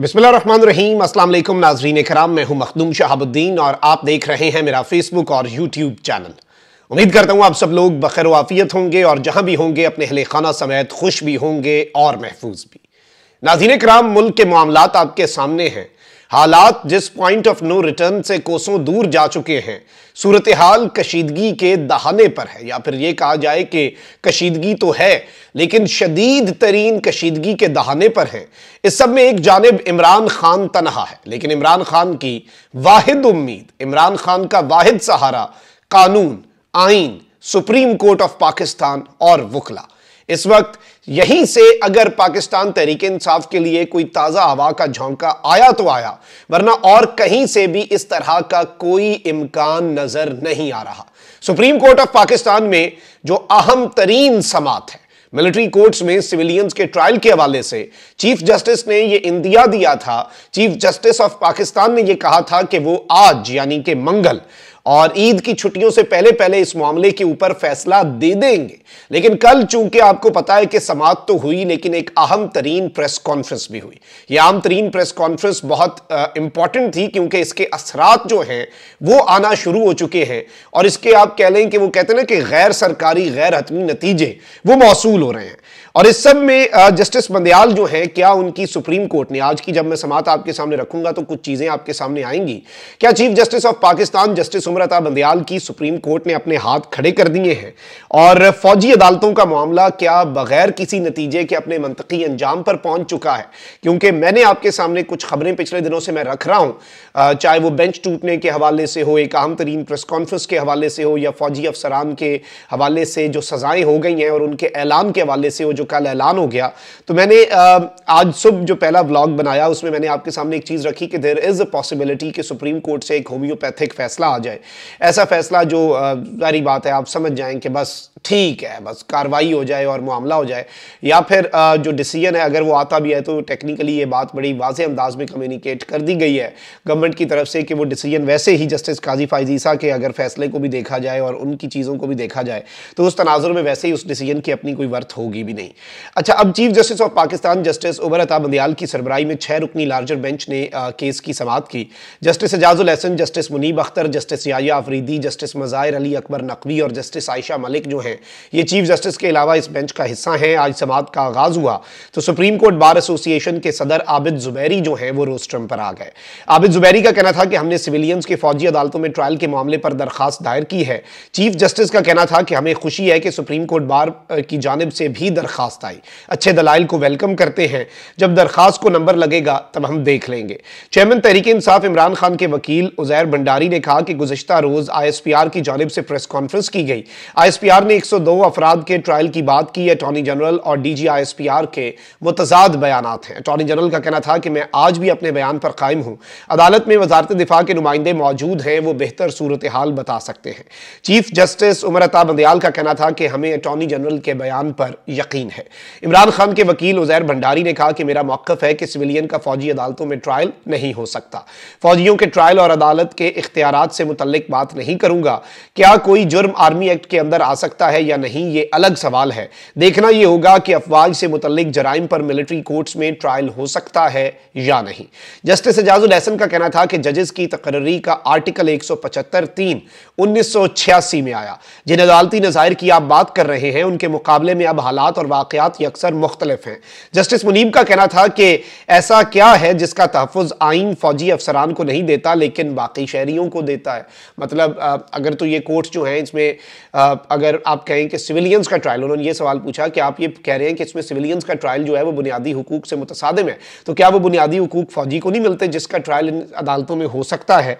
बिस्मिल्लाम असल नाजरीन कराम मैं हूं मखदूम शहाबुद्दीन और आप देख रहे हैं मेरा फेसबुक और यूट्यूब चैनल उम्मीद करता हूं आप सब लोग बखर वाफियत होंगे और जहां भी होंगे अपने अहल खाना समेत खुश भी होंगे और महफूज भी नाजीन कराम मुल्क के मामला आपके सामने हैं हालात जिस पॉइंट ऑफ नो रिटर्न से कोसों दूर जा चुके हैं सूरत हाल कशीदगी के दहाने पर है या फिर यह कहा जाए कि कशीदगी तो है लेकिन शदीद तरीन कशीदगी के दहाने पर है इस सब में एक जानब इमरान खान तनहा है लेकिन इमरान खान की वाहिद उम्मीद इमरान खान का वाहिद सहारा कानून आइन सुप्रीम कोर्ट ऑफ पाकिस्तान और वकला इस वक्त यहीं से अगर पाकिस्तान तहरीक इंसाफ के लिए कोई ताज़ा हवा का झोंका आया तो आया वरना और कहीं से भी इस तरह का कोई इम्कान नज़र नहीं आ रहा सुप्रीम कोर्ट ऑफ पाकिस्तान में जो अहम तरीन समात है मिलिट्री कोर्ट्स में सिविलियंस के ट्रायल के हवाले से चीफ जस्टिस ने यह इंदिया दिया था चीफ जस्टिस ऑफ पाकिस्तान ने यह कहा था कि वो आज यानी कि मंगल और ईद की छुट्टियों से पहले पहले इस मामले के ऊपर फैसला दे देंगे लेकिन कल चूंकि आपको पता है कि समाप्त तो हुई लेकिन एक अहम तरीन प्रेस कॉन्फ्रेंस भी हुई यह आम तरीन प्रेस कॉन्फ्रेंस बहुत इंपॉर्टेंट थी क्योंकि इसके असरात जो हैं वो आना शुरू हो चुके हैं और इसके आप कह लें कि वो कहते ना कि गैर सरकारी गैर हतमी नतीजे वो मौसू हो रहे हैं और इस सब में जस्टिस बंदयाल जो है क्या उनकी सुप्रीम कोर्ट ने आज की जब मैं समात आपके सामने रखूंगा तो कुछ चीजें आपके सामने आएंगी क्या chief justice of Pakistan justice उमरता Bandial की सुप्रीम कोर्ट ने अपने हाथ खड़े कर दिए हैं और फौजी अदालतों का मामला क्या बगैर किसी नतीजे के अपने मनतकी अंजाम पर पहुंच चुका है क्योंकि मैंने आपके सामने कुछ खबरें पिछले दिनों से मैं रख रहा हूं चाहे वो बेंच टूटने के हवाले से हो एक अहम तरीन प्रेस कॉन्फ्रेंस के हवाले से हो या फौजी अफसरान के हवाले से जो सजाएं हो गई हैं और उनके ऐलान के हवाले से हो जो जो कल ऐलान हो गया तो मैंने आज सुबह जो पहला ब्लॉग बनाया उसमें मैंने आपके सामने एक चीज़ रखी कि देर इज़ अ पॉसिबिलिटी कि सुप्रीम कोर्ट से एक होम्योपैथिक फैसला आ जाए ऐसा फैसला जो सारी बात है आप समझ जाए कि बस ठीक है बस कार्रवाई हो जाए और मामला हो जाए या फिर जो डिसीजन है अगर वो आता भी है तो टेक्निकली ये बात बड़ी वाज अंदाज में कम्युनिकेट कर दी गई है गवर्नमेंट की तरफ से कि वो डिसीजन वैसे ही जस्टिस काजी फाइजीसा के अगर फैसले को भी देखा जाए और उनकी चीज़ों को भी देखा जाए तो उस तनाजर में वैसे ही उस डिसीजन की अपनी कोई वर्थ होगी भी नहीं अच्छा अब chief justice of Pakistan justice Umar Ata Bandial की सरबराई में छः रुकनी लार्जर बेंच ने केस की समात की justice Ijazul Hasan justice Munib Akhtar justice Yahya Afridi justice Mazahir Ali Akbar Naqvi और जस्टिस आयशा मलिक जो है हैं ये चीफ जस्टिस के अलावा इस बेंच का हिस्सा हैं आज समाप्त का आगाज हुआ तो सुप्रीम कोर्ट बार एसोसिएशन के सदर आबिद जुबैरी जो हैं वो रोस्ट्रम पर आ गए आबिद जुबैरी का कहना था कि हमने सिविलियंस के फौजी अदालतों में ट्रायल के मामले पर दरखास्त दायर की है चीफ जस्टिस का कहना था कि हमें खुशी है कि सुप्रीम कोर्ट बार की जानब से भी दरखास्त आई अच्छे दलाइल को वेलकम करते हैं जब दरखास्त को नंबर लगेगा तब हम देख लेंगे चेयरमैन तहरीक इंसाफ इमरान खान के वकील उजैर भंडारी ने कहा कि गुजशत रोज आई एस पी आर की जानब से प्रेस कॉन्फ्रेंस की गई आई एस पी आर ने 102 अफराद के ट्रायल की बात की अटॉर्नी जनरल और D G I S P R के मुतजाद बयान हैं अटॉर्नी जनरल का कहना था कि मैं आज भी अपने बयान पर कायम हूँ अदालत में वजारत दिफा के नुमाइंदे मौजूद हैं वो बेहतर सूरत हाल बता सकते हैं चीफ जस्टिस उमर अताब बंदयाल का कहना था कि हमें अटॉर्नी जनरल के बयान पर यकीन है इमरान खान के वकील उजैर भंडारी ने कहा कि मेरा मौकफ है कि सिविलियन का फौजी अदालतों में ट्रायल नहीं हो सकता फौजियों के ट्रायल और अदालत के इख्तियार से मुतल बात नहीं करूंगा क्या कोई जुर्म आर्मी एक्ट के अंदर आ सकता है है या नहीं ये अलग सवाल है देखना ये होगा कि अफवाज से मुतलिक जराइम पर मिलिट्री कोर्ट्स में ट्रायल हो सकता है या नहीं जस्टिस एजाजुल एहसन का कहना था कि जजेस की तकर्री का आर्टिकल एक सौ पचहत्तर तीन उन्नीस सौ छियासी में आया जिन अदालती नज़ायर की आप बात कर रहे हैं उनके मुकाबले में अब हालात और वाकयात अक्सर मुख्तलिफ हैं जस्टिस मुनीब का कहना था कि ऐसा क्या है जिसका तहफ़ आइन फौजी अफसरान को नहीं देता लेकिन बाकी शहरीों को देता है मतलब अगर तो ये कोर्ट्स जो हैं इसमें अगर आप कहें कि सिविलियंस का ट्रायल उन्होंने ये सवाल पूछा कि आप ये कह रहे हैं कि इसमें सिविलियंस का ट्रायल जो है वो बुनियादी हकूक से मुतसादम है तो क्या वो बुनियादी हकूक फौजी को नहीं मिलते जिसका ट्रायल इन अदालतों में हो सकता है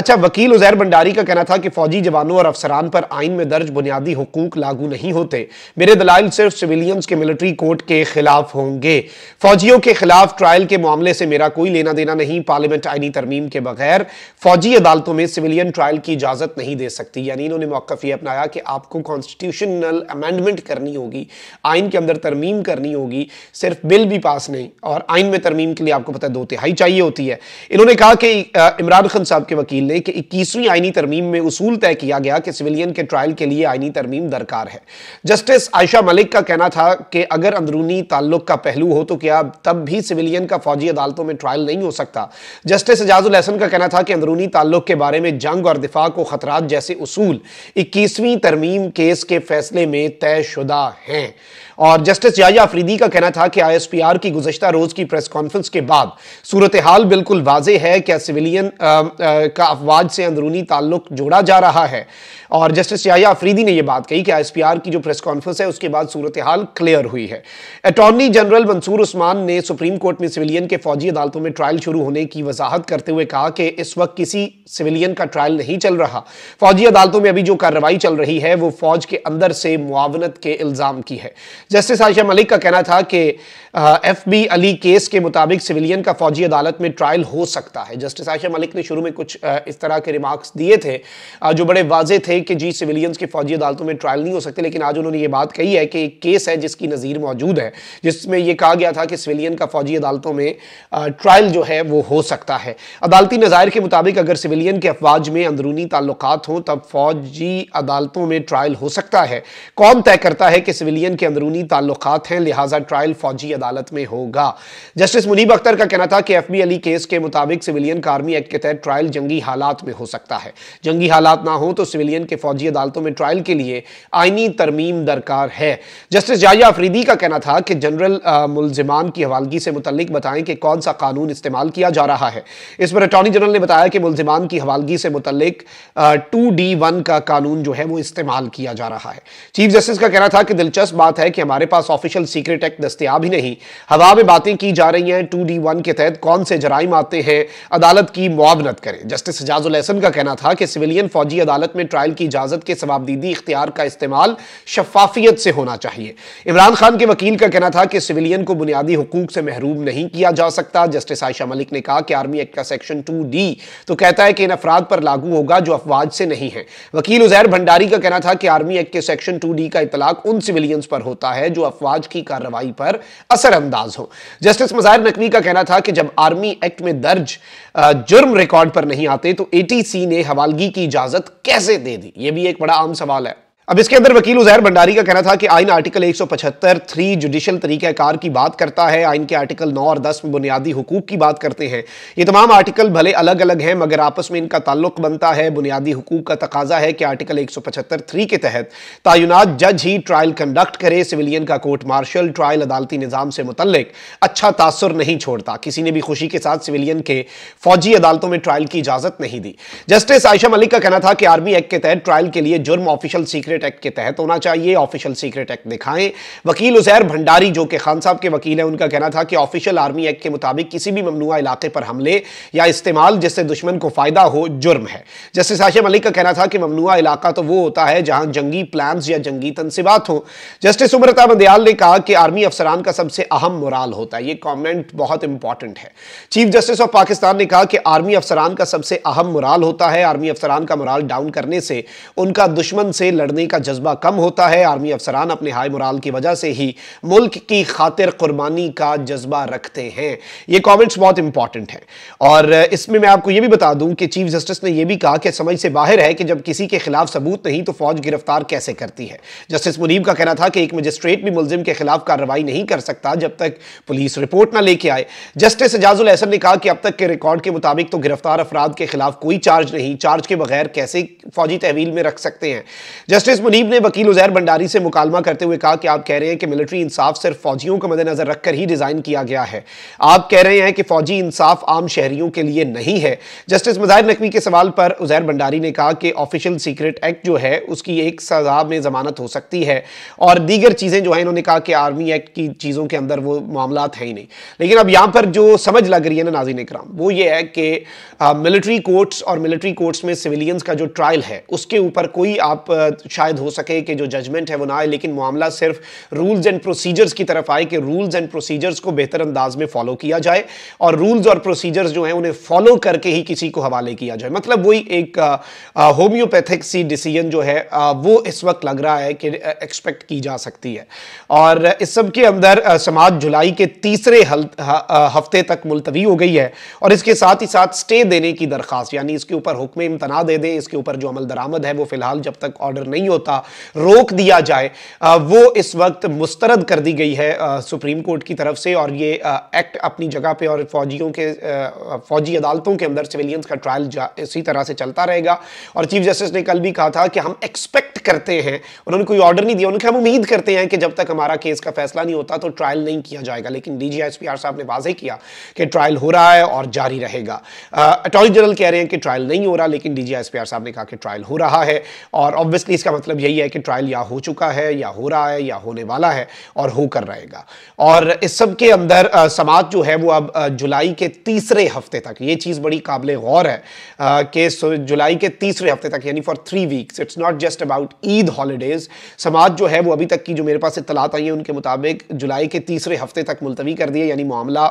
अच्छा वकील उजैर भंडारी का कहना था कि फौजी जवानों और अफसरान पर आइन में दर्ज बुनियादी हकूक लागू नहीं होते मेरे दलाइल सिर्फ सिविलियंस के मिलिट्री कोर्ट के खिलाफ होंगे फौजियों के खिलाफ ट्रायल के मामले से मेरा कोई लेना देना नहीं पार्लियामेंट आइनी तरमीम के बगैर फौजी अदालतों में सिविलियन ट्रायल की इजाजत नहीं दे सकती यानी इन्होंने मौकफ ये अपनाया कि आपको कॉन्स्टिट्यूशन कॉन्स्टिट्यूशनल अमेंडमेंट करनी होगी आइन के अंदर तरमीम करनी होगी सिर्फ बिल भी पास नहीं और आइन में तरमीम के लिए आपको पता है दो तिहाई चाहिए होती है इन्होंने कहा कि इमरान खान साहब के वकील ने कि इक्कीसवीं आइनी तरमीम में उसूल तय किया गया कि सिविलियन के ट्रायल के लिए आइनी तरमीम दरकार है जस्टिस आयशा मलिक का कहना था कि अगर अंदरूनी ताल्लुक का पहलू हो तो क्या तब भी सिविलियन का फौजी अदालतों में ट्रायल नहीं हो सकता जस्टिस एजाजुल हसन का कहना था कि अंदरूनी ताल्लुक के बारे में जंग और दिफा को खतरा जैसे उसूल इक्कीसवीं तरमीम केस के फैसले में तयशुदा हैं और जस्टिस याया अफरीदी का कहना था कि आईएसपीआर की गुजशत रोज की प्रेस कॉन्फ्रेंस के बाद सूरत हाल बिल्कुल वाजे है क्या सिविलियन आ, आ, का अफवाज से अंदरूनी ताल्लुक जोड़ा जा रहा है और जस्टिस याया अफरीदी ने यह बात कही कि आई की जो प्रेस कॉन्फ्रेंस है उसके बाद सूरत हाल क्लियर हुई है अटॉर्नी जनरल मंसूर उस्मान ने सुप्रीम कोर्ट में सिविलियन के फौजी अदालतों में ट्रायल शुरू होने की वजाहत करते हुए कहा कि इस वक्त किसी सिविलियन का ट्रायल नहीं चल रहा फौजी अदालतों में अभी जो कार्रवाई चल रही है वो फौज के अंदर से मुआवनत के इल्जाम की है जस्टिस आयशा मलिक का कहना था कि एफ बी अली केस के मुताबिक सिविलियन का फौजी अदालत में ट्रायल हो सकता है जस्टिस आयशा मलिक ने शुरू में कुछ आ, इस तरह के रिमार्क्स दिए थे आ, जो बड़े वाजे थे कि जी सिविलियंस के फौजी अदालतों में ट्रायल नहीं हो सकते लेकिन आज उन्होंने ये बात कही है कि एक केस है जिसकी नज़ीर मौजूद है जिसमें यह कहा गया था कि सिविलियन का फौजी अदालतों में ट्रायल जो है वो हो सकता है अदालती नज़ायर के मुताबिक अगर सिविलियन के अफवाज में अंदरूनी ताल्लुक हों तब फौजी अदालतों में ट्रायल हो सकता है कौन तय करता है कि सिविलियन के अंदरूनी कानूनी ताल्लुक हैं लिहाजा ट्रायल फौजी अदालत में होगा जस्टिस मुनीब अख्तर का कहना था कि एफ बी अली केस के मुताबिक सिविलियन कार्मी एक्ट के तहत ट्रायल जंगी हालात में हो सकता है जंगी हालात ना हो तो सिविलियन के फौजी अदालतों में ट्रायल के लिए आइनी तरमीम दरकार है जस्टिस जाया अफरीदी का कहना था कि जनरल मुलजमान की हवालगी से मुतलिक बताएं कि कौन सा कानून इस्तेमाल किया जा रहा है इस पर अटॉर्नी जनरल ने बताया कि मुलजमान की हवालगी से मुतलिक टू डी वन का कानून जो है वो इस्तेमाल किया जा रहा है चीफ जस्टिस का कहना था कि दिलचस्प बात है कि हमारे पास ऑफिशियल सीक्रेट एक्ट दस्तियाब ही नहीं हवा में बातें की जा रही हैं टू डी वन के तहत कौन से जराइम आते हैं अदालत की मुआवनत करें जस्टिस एजाजुल हसन का कहना था कि सिविलियन फौजी अदालत में ट्रायल की इजाजत के सवाबदीदी इख्तियार का इस्तेमाल शफाफियत से होना चाहिए इमरान खान के वकील का कहना था कि सिविलियन को बुनियादी हकूक से महरूम नहीं किया जा सकता जस्टिस आयशा मलिक ने कहा कि आर्मी एक्ट का सेक्शन टू डी तो कहता है कि इन अफराद पर लागू होगा जो अफवाज से नहीं है वकील उजैर भंडारी का कहना था कि आर्मी एक्ट के सेक्शन टू डी का इतलाक उन सिविलियंस पर होता है जो अफवाज की कार्रवाई पर असरअंदाज हो जस्टिस मजाहिर नकवी का कहना था कि जब आर्मी एक्ट में दर्ज जुर्म रिकॉर्ड पर नहीं आते तो एटीसी ने हवालगी की इजाजत कैसे दे दी यह भी एक बड़ा आम सवाल है अब इसके अंदर वकील उजैर भंडारी का कहना था कि आइन आर्टिकल 175 थ्री जुडिशल तरीक़ाकार की बात करता है आइन के आर्टिकल 9 और 10 में बुनियादी हकूक की बात करते हैं ये तमाम आर्टिकल भले अलग अलग हैं मगर आपस में इनका ताल्लुक बनता है बुनियादी हकूक का तकाजा है कि आर्टिकल 175 थ्री के तहत तयनत जज ही ट्रायल कंडक्ट करे सिविलियन का कोर्ट मार्शल ट्रायल अदालती निज़ाम से मुतलक अच्छा तासर नहीं छोड़ता किसी ने भी खुशी के साथ सिविलियन के फौजी अदालतों में ट्रायल की इजाज़त नहीं दी जस्टिस आयशा मलिक का कहना था कि आर्मी एक्ट के तहत ट्रायल के लिए जुर्म ऑफिशियल सीक्रेट सीक्रेट एक्ट के तहत होना चाहिए ऑफिशियल सीक्रेट एक्ट दिखाएं वकील उजैर भंडारी जो कि खान साहब के वकील हैं उनका कहना था कि ऑफिशियल आर्मी एक्ट के मुताबिक किसी भी ममनुआ इलाके पर हमले या इस्तेमाल जिससे दुश्मन को फायदा हो जुर्म है जस्टिस आशा मलिक का कहना था कि ममनुआ इलाका तो वो होता है जहां जंगी प्लान या जंगी तनसीबात हों जस्टिस उम्रता बंदयाल ने कहा कि आर्मी अफसरान का सबसे अहम मुराल होता है ये कॉमेंट बहुत इंपॉर्टेंट है चीफ जस्टिस ऑफ पाकिस्तान ने कहा कि आर्मी अफसरान का सबसे अहम मुराल होता है आर्मी अफसरान का मुराल डाउन करने से उनका दुश्मन से लड़ने करने का जज्बा कम होता है आर्मी अफसरान अपने हाई मुराल की वजह से ही मुल्क की खातिर कुर्बानी का जज्बा रखते हैं ये कॉमेंट्स बहुत इंपॉर्टेंट हैं और इसमें मैं आपको ये भी बता दूं कि चीफ जस्टिस ने यह भी कहा कि समझ से बाहर है कि जब किसी के खिलाफ सबूत नहीं तो फौज गिरफ्तार कैसे करती है जस्टिस मुनीब का कहना था कि एक मजिस्ट्रेट भी मुलजिम के खिलाफ कार्रवाई नहीं कर सकता जब तक पुलिस रिपोर्ट ना लेके आए जस्टिस एजाजुल अहसन ने कहा कि अब तक के रिकॉर्ड के मुताबिक तो गिरफ्तार अफराद के खिलाफ कोई चार्ज नहीं चार्ज के बगैर कैसे फौजी तहवील में रख सकते हैं जस्टिस जस्टिस मुनीब ने वकील उजैर भंडारी से मुकालमा करते हुए कहा कि आप कह रहे हैं कि मिलिट्री इंसाफ सिर्फ फौजियों को मद्देनजर रखकर ही डिज़ाइन किया गया है आप कह रहे हैं कि फौजी इंसाफ आम शहरियों के लिए नहीं है जस्टिस मज़ाहिर नकवी के सवाल पर उजैर भंडारी ने कहा कि ऑफिशियल सीक्रेट एक्ट जो है उसकी एक सजा में ज़मानत हो सकती है और दीगर चीज़ें जो है इन्होंने कहा कि आर्मी एक्ट की चीज़ों के अंदर वो मामला है ही नहीं लेकिन अब यहां पर जो समझ लग रही है ना नाजीन इक्राम वो ये है कि मिलिट्री कोर्ट्स और मिलिट्री कोर्ट्स में सिविलियंस का जो ट्रायल है उसके ऊपर कोई आप शायद शायद हो सके कि जो जजमेंट है वो ना आए लेकिन मामला सिर्फ रूल्स एंड प्रोसीजर्स की तरफ आए कि रूल्स एंड प्रोसीजर्स को बेहतर अंदाज में फॉलो किया जाए और रूल्स और प्रोसीजर्स जो हैं उन्हें फॉलो करके ही किसी को हवाले किया जाए मतलब वही एक होम्योपैथिक सी डिसीजन जो है आ, वो इस वक्त लग रहा है कि एक्सपेक्ट की जा सकती है और इस सब के अंदर समाज जुलाई के तीसरे हल, ह, हफ्ते तक मुलतवी हो गई है और इसके साथ ही साथ स्टे देने की दरख्वास्त यानी इसके ऊपर हुक्म इम्तना दे दें इसके ऊपर जो अमल दरामद है वो फिलहाल जब तक ऑर्डर नहीं हो होता रोक दिया जाए वो इस वक्त मुस्तरद कर दी गई है सुप्रीम कोर्ट की तरफ से और ये एक्ट अपनी जगह पे और फौजियों के फौजी अदालतों के अंदर सिविलियंस का ट्रायल इसी तरह से चलता रहेगा और चीफ जस्टिस ने कल भी कहा था कि हम एक्सपेक्ट करते हैं उन्होंने कोई ऑर्डर नहीं दिया उनके हम उम्मीद करते हैं कि जब तक हमारा केस का फैसला नहीं होता तो ट्रायल नहीं किया जाएगा लेकिन डी साहब ने वाजे किया कि ट्रायल हो रहा है और जारी रहेगा अटॉर्नी जनरल कह रहे हैं कि ट्रायल नहीं हो रहा लेकिन डी साहब ने कहा कि ट्रायल हो रहा है और ऑब्वियसली इसका मतलब मतलब यही है कि ट्रायल या हो चुका है या हो रहा है या होने वाला है और होकर रहेगा और इस सब के अंदर समाज जो है वो अब जुलाई के तीसरे हफ्ते तक ये चीज़ बड़ी काबिल गौर है कि जुलाई के तीसरे हफ्ते तक यानी for three weeks it's not just about Eid holidays समाज जो है वो अभी तक की जो मेरे पास इतलात आई है उनके मुताबिक जुलाई के तीसरे हफ्ते तक मुलतवी कर दिए यानी मामला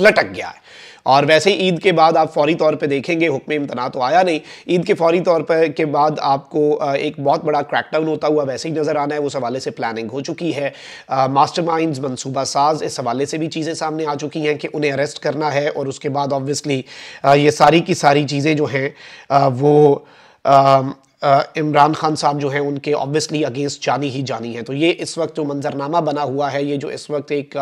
लटक गया है और वैसे ही ईद के बाद आप फौरी तौर पर देखेंगे हुक्म इम्तना तो आया नहीं ईद के फौरी तौर पर के बाद आपको एक बहुत बड़ा क्रैकडाउन होता हुआ वैसे ही नज़र आना है उस हवाले से प्लानिंग हो चुकी है मास्टर माइंड मनसूबा साज इस हवाले से भी चीज़ें सामने आ चुकी हैं कि उन्हें अरेस्ट करना है और उसके बाद ऑब्वियसली ये सारी की सारी चीज़ें जो हैं वो इमरान खान साहब जो हैं उनके ऑब्वियसली अगेंस्ट जानी ही जानी है तो ये इस वक्त जो मंजरनामा बना हुआ है ये जो इस वक्त एक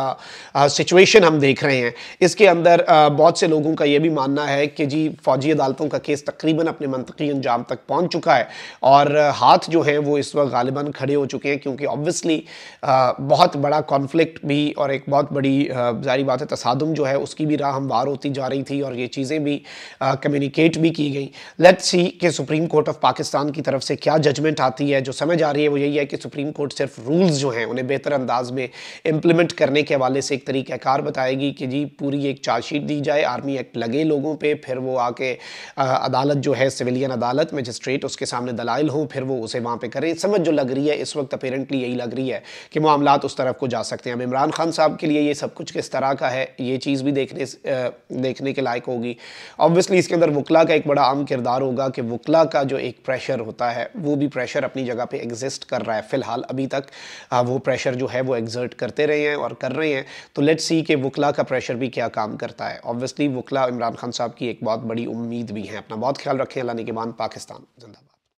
सिचुएशन हम देख रहे हैं इसके अंदर आ, बहुत से लोगों का ये भी मानना है कि जी फ़ौजी अदालतों का केस तकरीबन अपने मनतकी अंजाम तक पहुँच चुका है और हाथ जो हैं वो इस वक्त गालिबा खड़े हो चुके हैं क्योंकि ऑब्वियसली बहुत बड़ा कॉन्फ्लिक्ट भी और एक बहुत बड़ी जारी बात है तसादम जो है उसकी भी राह हमवार होती जा रही थी और ये चीज़ें भी कम्युनिकेट भी की गई लेट्स सी कि supreme court of Pakistan Pakistan की तरफ से क्या जजमेंट आती है जो समझ आ रही है वो यही है कि सुप्रीम कोर्ट सिर्फ रूल्स जो हैं उन्हें बेहतर अंदाज में इम्प्लीमेंट करने के हवाले से एक तरीक़ाकार बताएगी कि जी पूरी एक चार्जशीट दी जाए आर्मी एक्ट लगे लोगों पर फिर वो आके अदालत जो है सिविलियन अदालत मजिस्ट्रेट उसके सामने दलाइल हों फिर वो उसे वहाँ पर करें समझ जो लग रही है इस वक्त अपेरेंटली यही लग रही है कि मामला उस तरफ को जा सकते हैं अब इमरान खान साहब के लिए ये सब कुछ किस तरह का है ये चीज़ भी देखने देखने के लायक होगी ऑब्वियसली इसके अंदर वकला का एक बड़ा आम किरदार होगा कि वकला का जो एक प्रेशर प्रेशर होता है वो भी प्रेशर अपनी जगह पे एग्जिस्ट कर रहा है फ़िलहाल अभी तक हाँ, वो प्रेशर जो है वो एग्जर्ट करते रहे हैं और कर रहे हैं तो लेट्स सी कि वकला का प्रेशर भी क्या काम करता है ऑब्वियसली वकला इमरान खान साहब की एक बहुत बड़ी उम्मीद भी है अपना बहुत ख्याल रखें अल्लाह के पाकिस्तान जिंदा